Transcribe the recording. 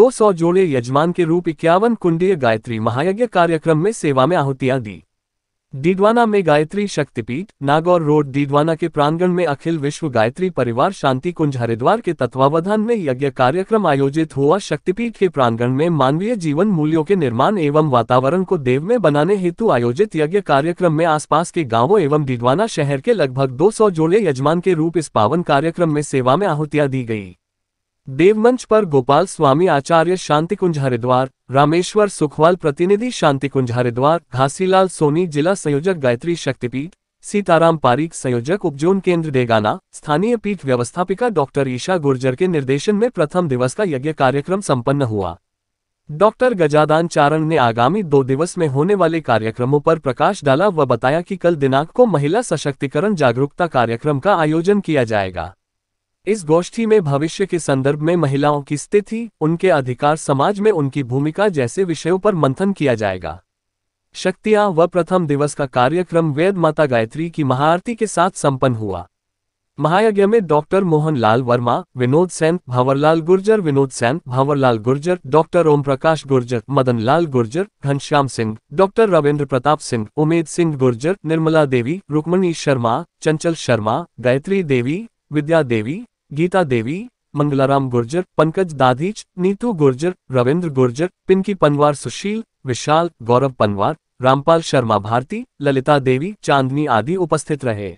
200 जोड़े यजमान के रूप इक्यावन कुंडीय गायत्री महायज्ञ कार्यक्रम में सेवा में आहुतियां दी डीडवाना में गायत्री शक्तिपीठ नागौर रोड डीडवाना के प्रांगण में अखिल विश्व गायत्री परिवार शांति कुंज हरिद्वार के तत्वावधान में यज्ञ कार्यक्रम आयोजित हुआ शक्तिपीठ के प्रांगण में मानवीय जीवन मूल्यों के निर्माण एवं वातावरण को देव में बनाने हेतु आयोजित यज्ञ कार्यक्रम में आसपास के गांवों एवं डीडवाना शहर के लगभग दो जोड़े यजमान के रूप इस पावन कार्यक्रम में सेवा में आहुतियां दी गई देवमंच पर गोपाल स्वामी आचार्य शांति कुंज हरिद्वार रामेश्वर सुखवाल प्रतिनिधि शांति कुंज हरिद्वार घासीलाल सोनी जिला संयोजक गायत्री शक्तिपीठ सीताराम पारीक संयोजक उपजोन केंद्र देगाना स्थानीय पीठ व्यवस्थापिका डॉक्टर ईशा गुर्जर के निर्देशन में प्रथम दिवस का यज्ञ कार्यक्रम सम्पन्न हुआ डॉक्टर गजादान चारण ने आगामी दो दिवस में होने वाले कार्यक्रमों पर प्रकाश डाला व बताया कि कल दिनांक को महिला सशक्तिकरण जागरूकता कार्यक्रम का आयोजन किया जाएगा इस गोष्ठी में भविष्य के संदर्भ में महिलाओं की स्थिति उनके अधिकार समाज में उनकी भूमिका जैसे विषयों पर मंथन किया जाएगा शक्तियां व प्रथम दिवस का कार्यक्रम वेद माता गायत्री की महाआरती के साथ संपन्न हुआ महायज्ञ में doctor Mohanlal Verma Vinod Sen Bhanwarlal Gurjar Vinod Sen Bhanwarlal Gurjar doctor Om Prakash Gurjar Madanlal Gurjar Ghanshyam Singh doctor Ravindra Pratap Singh Umed Singh Gurjar Nirmala Devi Rukmani Sharma Chanchal Sharma Gayatri देवी विद्या देवी गीता देवी मंगलाराम गुर्जर पंकज दाधीच नीतू गुर्जर रविंद्र गुर्जर पिंकी पनवार सुशील विशाल गौरव पनवार रामपाल शर्मा भारती ललिता देवी चांदनी आदि उपस्थित रहे